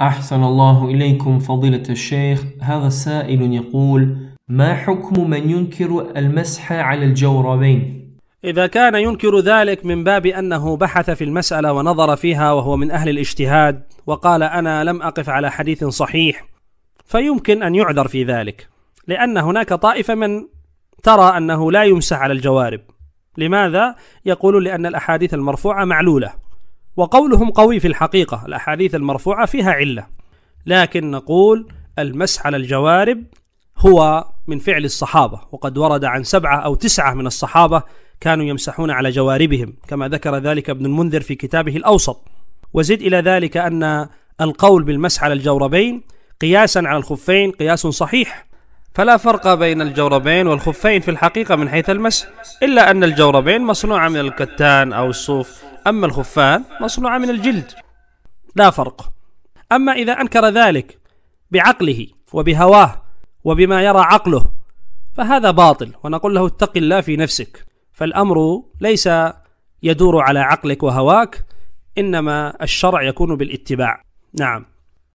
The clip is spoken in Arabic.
أحسن الله إليكم فضيلة الشيخ هذا سائل يقول ما حكم من ينكر المسح على الجوربين؟ إذا كان ينكر ذلك من باب أنه بحث في المسألة ونظر فيها وهو من أهل الاجتهاد وقال أنا لم أقف على حديث صحيح فيمكن أن يعذر في ذلك لأن هناك طائفة من ترى أنه لا يمسح على الجوارب لماذا؟ يقولون لأن الأحاديث المرفوعة معلولة وقولهم قوي في الحقيقة الأحاديث المرفوعة فيها علة لكن نقول المسح على الجوارب هو من فعل الصحابة وقد ورد عن سبعة أو تسعة من الصحابة كانوا يمسحون على جواربهم كما ذكر ذلك ابن المنذر في كتابه الأوسط وزد إلى ذلك أن القول بالمسح على الجوربين قياسا على الخفين قياس صحيح فلا فرق بين الجوربين والخفين في الحقيقة من حيث المسح إلا أن الجوربين مصنوعة من الكتان أو الصوف أما الخفان مصنوعة من الجلد لا فرق أما إذا أنكر ذلك بعقله وبهواه وبما يرى عقله فهذا باطل ونقول له اتق الله في نفسك فالأمر ليس يدور على عقلك وهواك إنما الشرع يكون بالاتباع نعم